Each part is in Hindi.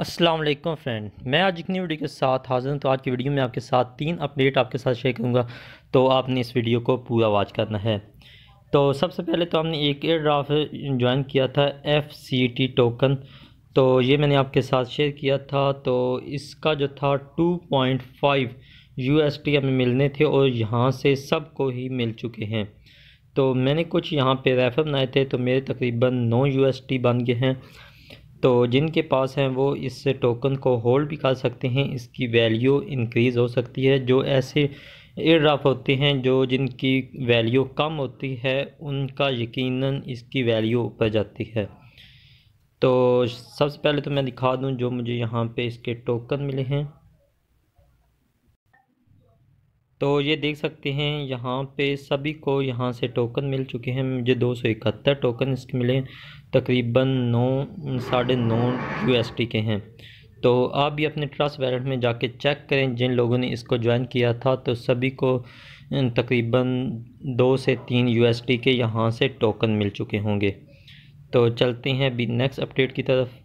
असलम फ्रेंड मैं आज इतनी वीडियो के साथ हाजिर हूँ तो आज की वीडियो में आपके साथ तीन अपडेट आपके साथ शेयर करूँगा तो आपने इस वीडियो को पूरा वॉच करना है तो सबसे पहले तो हमने एक एयर ड्राफ्ट ज्वाइन किया था एफ सी टी टोकन तो ये मैंने आपके साथ शेयर किया था तो इसका जो था two point five U S T हमें मिलने थे और यहाँ से सबको ही मिल चुके हैं तो मैंने कुछ यहाँ पर रेफर बनाए थे तो मेरे तकरीबन नौ यू एस टी बन गए हैं तो जिनके पास हैं वो इस टोकन को होल्ड भी कर सकते हैं इसकी वैल्यू इंक्रीज़ हो सकती है जो ऐसे एयरड्राफ होते हैं जो जिनकी वैल्यू कम होती है उनका यकीनन इसकी वैल्यू ऊपर जाती है तो सबसे पहले तो मैं दिखा दूं जो मुझे यहाँ पे इसके टोकन मिले हैं तो ये देख सकते हैं यहाँ पे सभी को यहाँ से टोकन मिल चुके हैं मुझे दो सौ इकहत्तर टोकन इसके मिले तकरीबन नौ साढ़े नौ यू के हैं तो आप भी अपने ट्रस्ट वैलेट में जाके चेक करें जिन लोगों ने इसको ज्वाइन किया था तो सभी को तकरीबन दो से तीन यू के यहाँ से टोकन मिल चुके होंगे तो चलते हैं अभी नेक्स्ट अपडेट की तरफ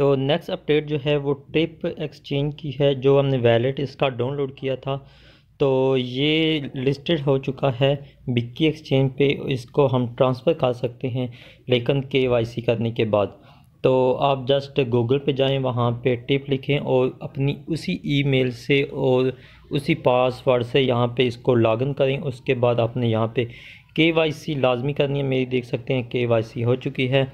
तो नेक्स्ट अपडेट जो है वो ट्रिप एक्सचेंज की है जो हमने वैलेट इसका डाउनलोड किया था तो ये लिस्टेड हो चुका है बिक्की एक्सचेंज पे इसको हम ट्रांसफ़र कर सकते हैं लेकिन के वाई सी करने के बाद तो आप जस्ट गूगल पे जाएं वहाँ पे टिप लिखें और अपनी उसी ईमेल से और उसी पासवर्ड से यहाँ पे इसको लॉगिन करें उसके बाद आपने यहाँ पे के वाई सी लाजमी करनी है मेरी देख सकते हैं के वाई सी हो चुकी है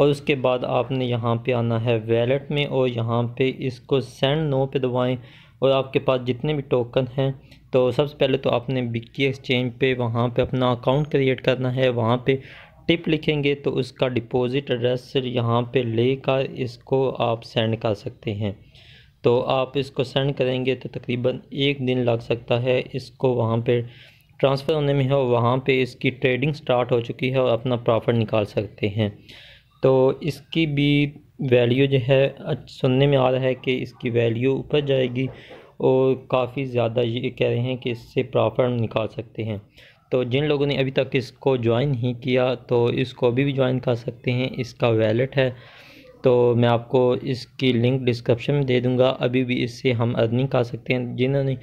और उसके बाद आपने यहाँ पे आना है वैलेट में और यहाँ पे इसको सेंड नो पे दबाएं और आपके पास जितने भी टोकन हैं तो सबसे पहले तो आपने बिक्की एक्सचेंज पे वहाँ पे अपना अकाउंट क्रिएट करना है वहाँ पे टिप लिखेंगे तो उसका डिपॉजिट एड्रेस यहाँ पे लेकर इसको आप सेंड कर सकते हैं तो आप इसको सेंड करेंगे तो तकरीबन एक दिन लग सकता है इसको वहाँ पर ट्रांसफ़र होने में है और वहाँ पर इसकी ट्रेडिंग स्टार्ट हो चुकी है और अपना प्रॉफिट निकाल सकते हैं तो इसकी भी वैल्यू जो है सुनने में आ रहा है कि इसकी वैल्यू ऊपर जाएगी और काफ़ी ज़्यादा ये कह रहे हैं कि इससे प्रॉफिट निकाल सकते हैं तो जिन लोगों ने अभी तक इसको ज्वाइन नहीं किया तो इसको अभी भी ज्वाइन कर सकते हैं इसका वैलेट है तो मैं आपको इसकी लिंक डिस्क्रिप्शन में दे दूंगा अभी भी इससे हम अर्निंग कर सकते हैं जिन्होंने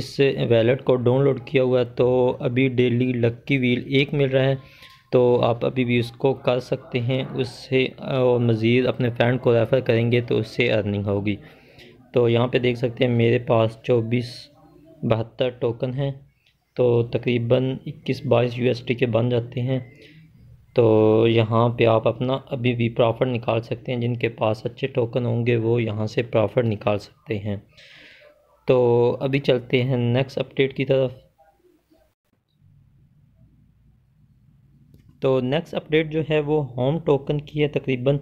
इस वैलेट को डाउनलोड किया हुआ तो अभी डेली लक्की व्हील एक मिल रहा है तो आप अभी भी उसको कर सकते हैं उससे और मज़ीद अपने फ्रेंड को रेफ़र करेंगे तो उससे अर्निंग होगी तो यहाँ पे देख सकते हैं मेरे पास चौबीस बहत्तर टोकन हैं तो तकरीबन इक्कीस बाईस यू के बन जाते हैं तो यहाँ पे आप अपना अभी भी प्रॉफिट निकाल सकते हैं जिनके पास अच्छे टोकन होंगे वो यहाँ से प्रॉफिट निकाल सकते हैं तो अभी चलते हैं नेक्स्ट अपडेट की तरफ तो नेक्स्ट अपडेट जो है वो होम टोकन की है तकरीबन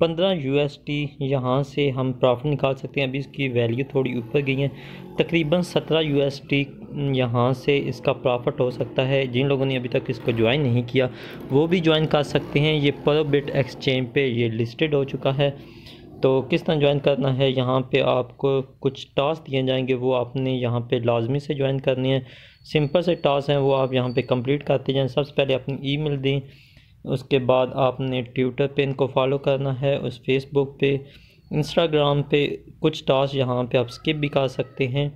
पंद्रह यू एस टी यहाँ से हम प्रॉफिट निकाल सकते हैं अभी इसकी वैल्यू थोड़ी ऊपर गई है तकरीबन सत्रह यू एस टी यहाँ से इसका प्रॉफिट हो सकता है जिन लोगों ने अभी तक इसको ज्वाइन नहीं किया वो भी ज्वाइन कर सकते हैं ये बिट एक्सचेंज पे ये लिस्टेड हो चुका है तो किस तरह ज्वाइन करना है यहाँ पे आपको कुछ टास्क दिए जाएंगे वो आपने यहाँ पे लाजमी से ज्वाइन करनी है सिंपल से टास्क हैं वो आप यहाँ पे कंप्लीट करते जाएँ सबसे पहले अपनी ईमेल दें उसके बाद आपने ट्विटर पे इनको फॉलो करना है उस फेसबुक पे इंस्टाग्राम पे कुछ टास्क यहाँ पे आप स्किप भी कर सकते हैं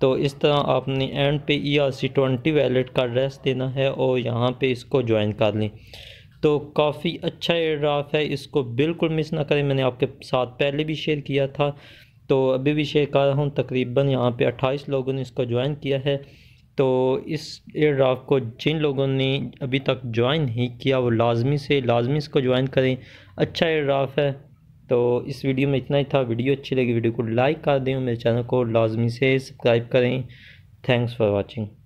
तो इस तरह आपने एंड पे E R C twenty wallet का एड्रेस देना है और यहाँ पर इसको ज्वाइन कर लें तो काफ़ी अच्छा एयरड्राफ है इसको बिल्कुल मिस ना करें मैंने आपके साथ पहले भी शेयर किया था तो अभी भी शेयर कर रहा हूँ तकरीबन यहाँ पे 28 लोगों ने इसको ज्वाइन किया है तो इस एयरड्राफ को जिन लोगों ने अभी तक ज्वाइन नहीं किया वो लाजमी से लाजमी इसको ज्वाइन करें अच्छा एयरड्राफ है तो इस वीडियो में इतना ही था वीडियो अच्छी लगी वीडियो को लाइक कर दें मेरे चैनल को लाजमी से सब्सक्राइब करें थैंक्स फॉर वॉचिंग